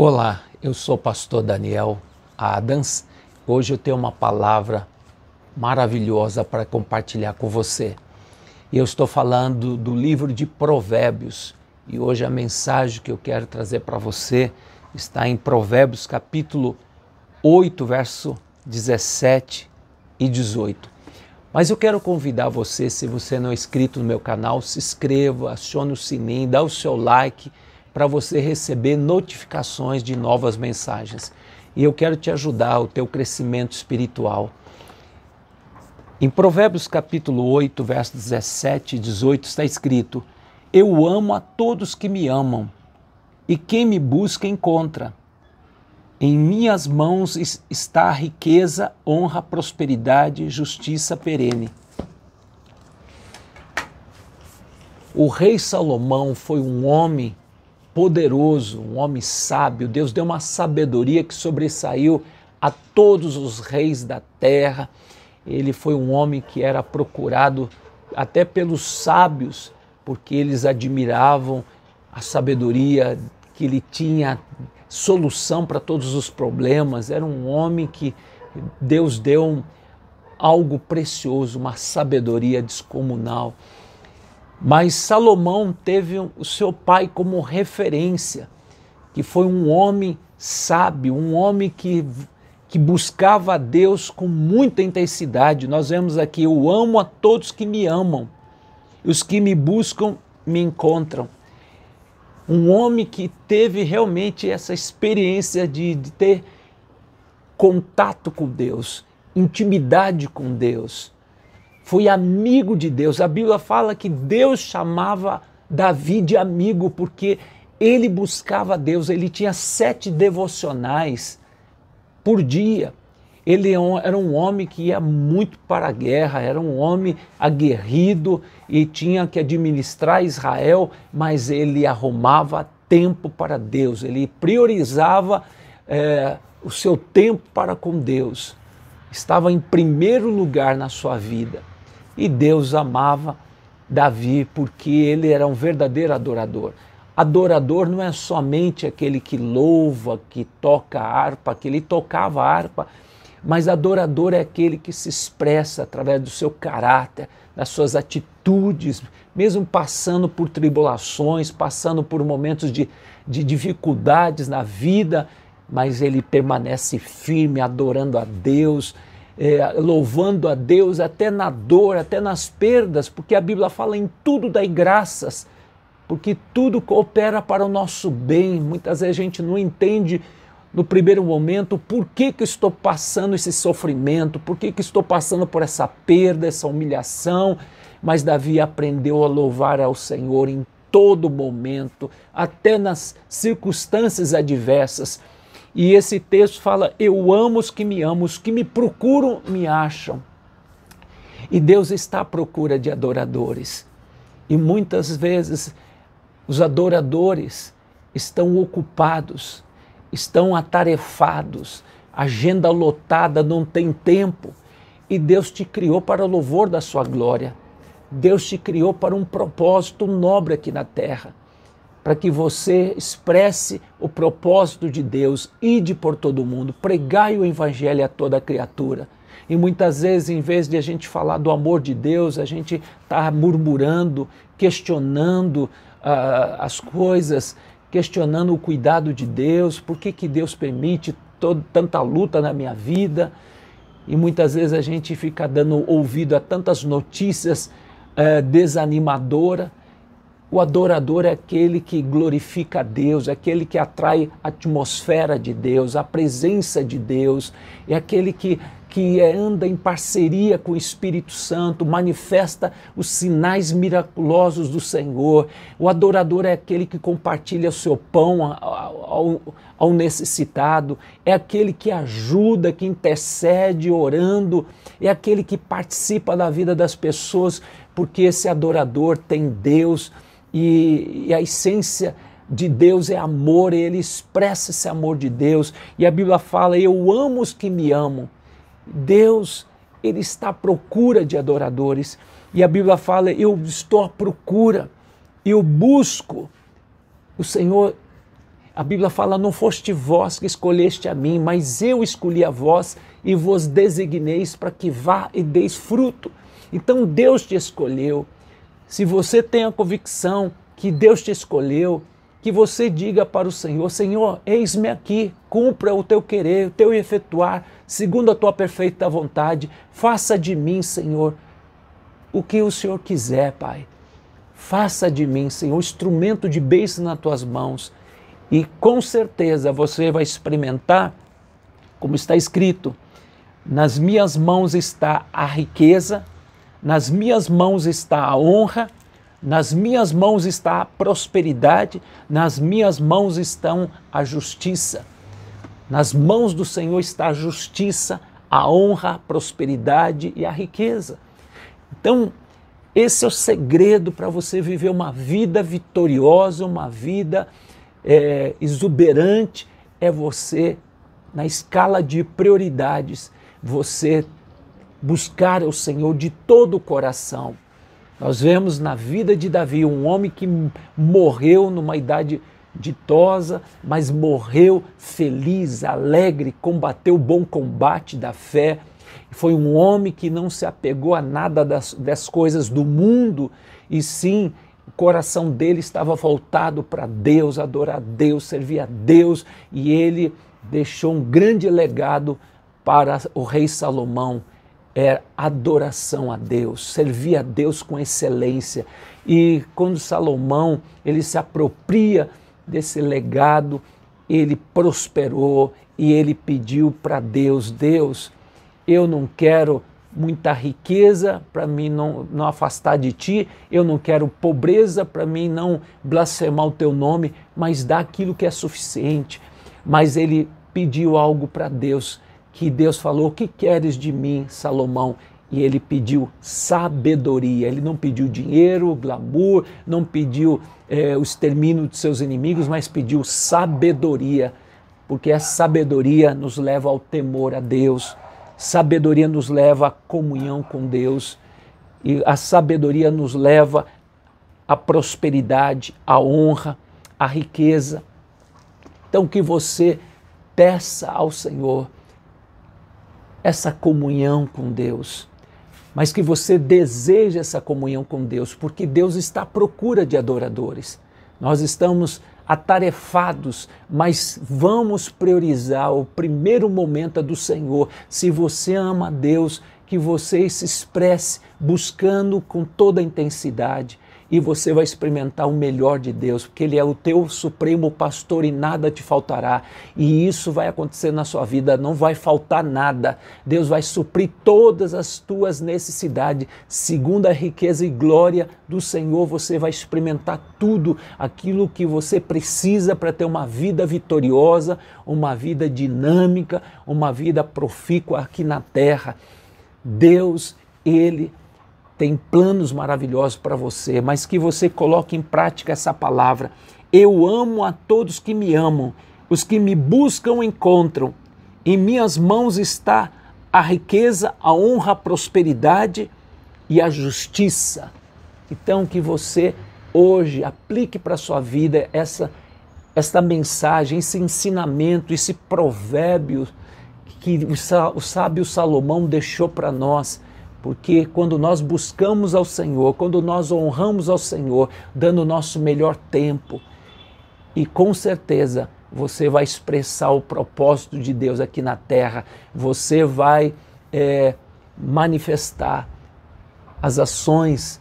Olá, eu sou o pastor Daniel Adams. Hoje eu tenho uma palavra maravilhosa para compartilhar com você. Eu estou falando do livro de Provérbios e hoje a mensagem que eu quero trazer para você está em Provérbios capítulo 8, verso 17 e 18. Mas eu quero convidar você, se você não é inscrito no meu canal, se inscreva, acione o sininho, dá o seu like para você receber notificações de novas mensagens. E eu quero te ajudar o teu crescimento espiritual. Em Provérbios capítulo 8, versos 17 e 18 está escrito: Eu amo a todos que me amam, e quem me busca encontra. Em minhas mãos está a riqueza, honra, prosperidade, justiça perene. O rei Salomão foi um homem poderoso, um homem sábio. Deus deu uma sabedoria que sobressaiu a todos os reis da terra. Ele foi um homem que era procurado até pelos sábios, porque eles admiravam a sabedoria que ele tinha, solução para todos os problemas. Era um homem que Deus deu algo precioso, uma sabedoria descomunal. Mas Salomão teve o seu pai como referência, que foi um homem sábio, um homem que, que buscava a Deus com muita intensidade. Nós vemos aqui: Eu amo a todos que me amam, os que me buscam me encontram. Um homem que teve realmente essa experiência de, de ter contato com Deus, intimidade com Deus foi amigo de Deus. A Bíblia fala que Deus chamava Davi de amigo porque ele buscava Deus, ele tinha sete devocionais por dia. Ele é era um homem que ia muito para a guerra, era um homem aguerrido e tinha que administrar Israel, mas ele arrumava tempo para Deus, ele priorizava é, o seu tempo para com Deus. Estava em primeiro lugar na sua vida. E Deus amava Davi porque ele era um verdadeiro adorador. Adorador não é somente aquele que louva, que toca a harpa, que ele tocava a harpa, mas adorador é aquele que se expressa através do seu caráter, das suas atitudes, mesmo passando por tribulações, passando por momentos de, de dificuldades na vida, mas ele permanece firme, adorando a Deus é, louvando a Deus até na dor, até nas perdas, porque a Bíblia fala em tudo dai graças, porque tudo coopera para o nosso bem. Muitas vezes a gente não entende no primeiro momento por que, que estou passando esse sofrimento, por que, que estou passando por essa perda, essa humilhação. Mas Davi aprendeu a louvar ao Senhor em todo momento, até nas circunstâncias adversas. E esse texto fala: Eu amo os que me amam, os que me procuram me acham. E Deus está à procura de adoradores. E muitas vezes os adoradores estão ocupados, estão atarefados, agenda lotada, não tem tempo. E Deus te criou para o louvor da sua glória. Deus te criou para um propósito nobre aqui na terra para que você expresse o propósito de Deus, ide por todo mundo, pregai o evangelho a toda criatura. E muitas vezes, em vez de a gente falar do amor de Deus, a gente está murmurando, questionando uh, as coisas, questionando o cuidado de Deus, por que, que Deus permite todo, tanta luta na minha vida. E muitas vezes a gente fica dando ouvido a tantas notícias uh, desanimadoras o adorador é aquele que glorifica a Deus, é aquele que atrai a atmosfera de Deus, a presença de Deus, é aquele que, que é, anda em parceria com o Espírito Santo, manifesta os sinais miraculosos do Senhor. O adorador é aquele que compartilha o seu pão ao, ao necessitado, é aquele que ajuda, que intercede orando, é aquele que participa da vida das pessoas, porque esse adorador tem Deus e, e a essência de Deus é amor, ele expressa esse amor de Deus. E a Bíblia fala: Eu amo os que me amam. Deus, ele está à procura de adoradores. E a Bíblia fala: Eu estou à procura, eu busco. O Senhor, a Bíblia fala: Não foste vós que escolheste a mim, mas eu escolhi a vós e vos designeis para que vá e deis fruto. Então Deus te escolheu. Se você tem a convicção que Deus te escolheu, que você diga para o Senhor: Senhor, eis-me aqui, cumpra o teu querer, o teu efetuar, segundo a tua perfeita vontade. Faça de mim, Senhor, o que o Senhor quiser, Pai. Faça de mim, Senhor, instrumento de bênção nas tuas mãos. E com certeza você vai experimentar, como está escrito: nas minhas mãos está a riqueza, nas minhas mãos está a honra, nas minhas mãos está a prosperidade, nas minhas mãos estão a justiça. Nas mãos do Senhor está a justiça, a honra, a prosperidade e a riqueza. Então, esse é o segredo para você viver uma vida vitoriosa, uma vida é, exuberante, é você, na escala de prioridades, você buscar o Senhor de todo o coração. Nós vemos na vida de Davi um homem que morreu numa idade ditosa, mas morreu feliz, alegre, combateu o bom combate da fé. Foi um homem que não se apegou a nada das, das coisas do mundo, e sim o coração dele estava voltado para Deus, adorar a Deus, servir a Deus, e ele deixou um grande legado para o rei Salomão é adoração a Deus, servir a Deus com excelência. E quando Salomão ele se apropria desse legado, ele prosperou e ele pediu para Deus: Deus, eu não quero muita riqueza para mim não, não afastar de ti, eu não quero pobreza para mim não blasfemar o teu nome, mas dá aquilo que é suficiente. Mas ele pediu algo para Deus que Deus falou: O que queres de mim, Salomão? E ele pediu sabedoria, ele não pediu dinheiro, glamour, não pediu é, o extermínio de seus inimigos, mas pediu sabedoria, porque a sabedoria nos leva ao temor a Deus, sabedoria nos leva à comunhão com Deus, e a sabedoria nos leva à prosperidade, à honra, à riqueza. Então, que você peça ao Senhor essa comunhão com Deus, mas que você deseje essa comunhão com Deus, porque Deus está à procura de adoradores. Nós estamos atarefados, mas vamos priorizar o primeiro momento é do Senhor. Se você ama a Deus, que você se expresse buscando com toda a intensidade e você vai experimentar o melhor de Deus, porque Ele é o teu supremo pastor e nada te faltará. E isso vai acontecer na sua vida, não vai faltar nada. Deus vai suprir todas as tuas necessidades, segundo a riqueza e glória do Senhor, você vai experimentar tudo aquilo que você precisa para ter uma vida vitoriosa, uma vida dinâmica, uma vida profícua aqui na terra. Deus, Ele tem planos maravilhosos para você, mas que você coloque em prática essa palavra. Eu amo a todos que me amam, os que me buscam encontram. Em minhas mãos está a riqueza, a honra, a prosperidade e a justiça. Então que você hoje aplique para a sua vida essa esta mensagem, esse ensinamento, esse provérbio que o sábio Salomão deixou para nós porque quando nós buscamos ao Senhor, quando nós honramos ao Senhor, dando o nosso melhor tempo, e com certeza você vai expressar o propósito de Deus aqui na terra, você vai é, manifestar as ações,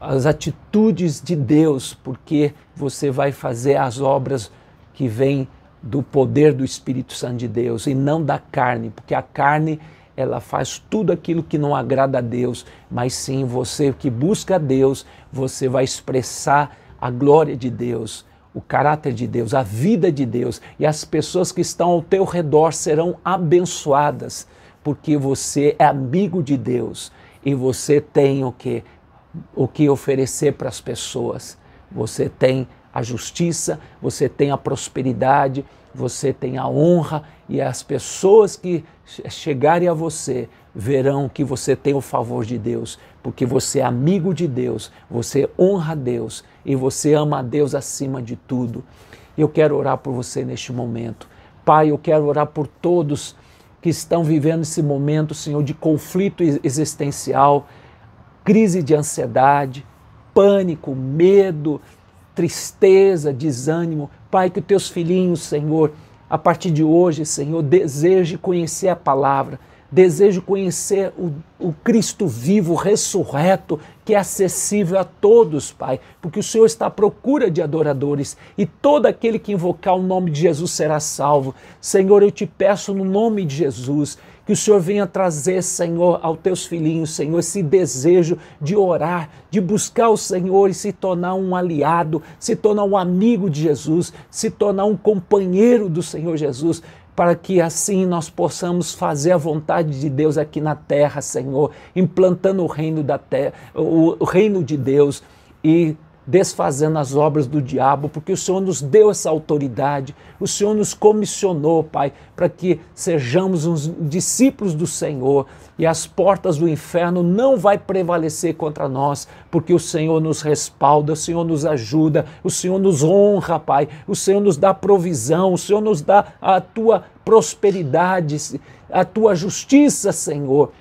as atitudes de Deus, porque você vai fazer as obras que vêm do poder do Espírito Santo de Deus e não da carne, porque a carne ela faz tudo aquilo que não agrada a Deus, mas sim você que busca a Deus, você vai expressar a glória de Deus, o caráter de Deus, a vida de Deus, e as pessoas que estão ao teu redor serão abençoadas, porque você é amigo de Deus e você tem o que o que oferecer para as pessoas. Você tem a justiça, você tem a prosperidade, você tem a honra e as pessoas que chegarem a você verão que você tem o favor de Deus, porque você é amigo de Deus, você honra a Deus e você ama a Deus acima de tudo. Eu quero orar por você neste momento. Pai, eu quero orar por todos que estão vivendo esse momento, Senhor, de conflito existencial, crise de ansiedade, pânico, medo, tristeza, desânimo. Pai, que os teus filhinhos, Senhor, a partir de hoje, Senhor, deseje conhecer a palavra, desejo conhecer o, o, Cristo vivo, ressurreto, que é acessível a todos, Pai, porque o Senhor está à procura de adoradores e todo aquele que invocar o nome de Jesus será salvo. Senhor, eu te peço no nome de Jesus que o Senhor venha trazer, Senhor, aos teus filhinhos, Senhor, esse desejo de orar, de buscar o Senhor e se tornar um aliado, se tornar um amigo de Jesus, se tornar um companheiro do Senhor Jesus para que assim nós possamos fazer a vontade de Deus aqui na terra, Senhor, implantando o reino da terra, o reino de Deus e desfazendo as obras do diabo, porque o Senhor nos deu essa autoridade, o Senhor nos comissionou, Pai, para que sejamos uns discípulos do Senhor e as portas do inferno não vai prevalecer contra nós, porque o Senhor nos respalda, o Senhor nos ajuda, o Senhor nos honra, Pai, o Senhor nos dá provisão, o Senhor nos dá a tua prosperidade, a tua justiça, Senhor.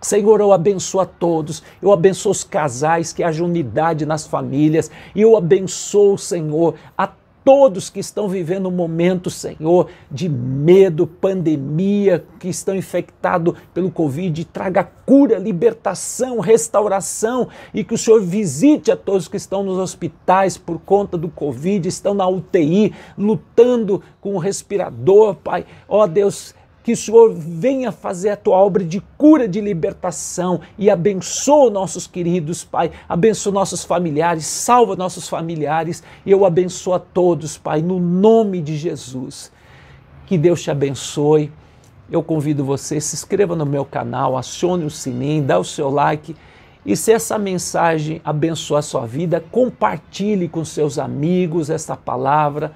Senhor, eu abençoo a todos, eu abençoo os casais, que haja unidade nas famílias, e eu abençoo, Senhor, a todos que estão vivendo um momento, Senhor, de medo, pandemia, que estão infectados pelo Covid, traga cura, libertação, restauração e que o Senhor visite a todos que estão nos hospitais por conta do Covid, estão na UTI, lutando com o respirador, Pai. Ó oh, Deus, que o Senhor venha fazer a tua obra de cura, de libertação e abençoa nossos queridos, Pai, abençoa nossos familiares, salva nossos familiares e eu abençoo a todos, Pai, no nome de Jesus. Que Deus te abençoe. Eu convido você, se inscreva no meu canal, acione o sininho, dá o seu like. E se essa mensagem abençoa a sua vida, compartilhe com seus amigos esta palavra.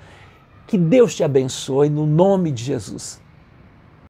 Que Deus te abençoe no nome de Jesus.